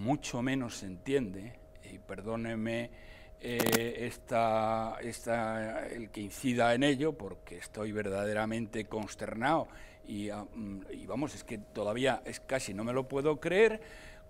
mucho menos se entiende, y perdónenme eh, esta, el que incida en ello, porque estoy verdaderamente consternado ah, mm, y, vamos, es que todavía es casi no me lo puedo creer,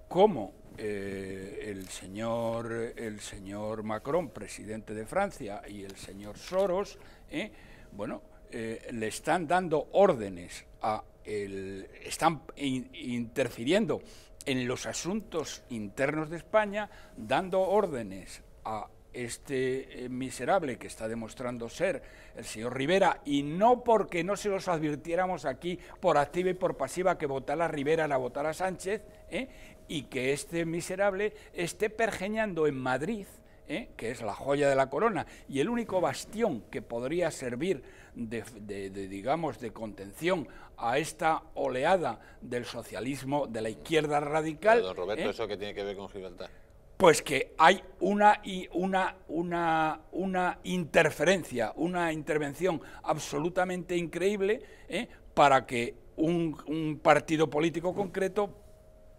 cómo eh, el, señor, el señor Macron, presidente de Francia, y el señor Soros, eh, bueno, le están dando órdenes a el, están interfiriendo en los asuntos internos de España, dando órdenes a este eh, miserable que está demostrando ser el señor Rivera, y no porque no se los advirtiéramos aquí por activa y por pasiva que votara Rivera, la a Sánchez, ¿eh? y que este miserable esté pergeñando en Madrid ¿eh? que es la joya de la corona y el único bastión que podría servir de, digamos, de contención a esta oleada del socialismo, de la izquierda radical. Pero, Roberto, ¿eh? ¿eso qué tiene que ver con Gibraltar? Pues que hay una, una, una, una interferencia, una intervención absolutamente increíble ¿eh? para que un partido político concreto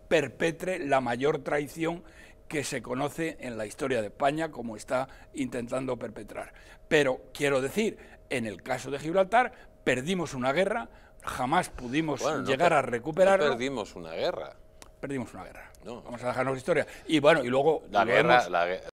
perpetre la mayor traición que se conoce en la historia de España como está intentando perpetrar. Pero quiero decir, en el caso de Gibraltar, perdimos una guerra, jamás pudimos llegar a recuperar. perdimos una guerra. Perdimos una guerra. Vamos a dejarnos historia. Y bueno, y luego... La guerra...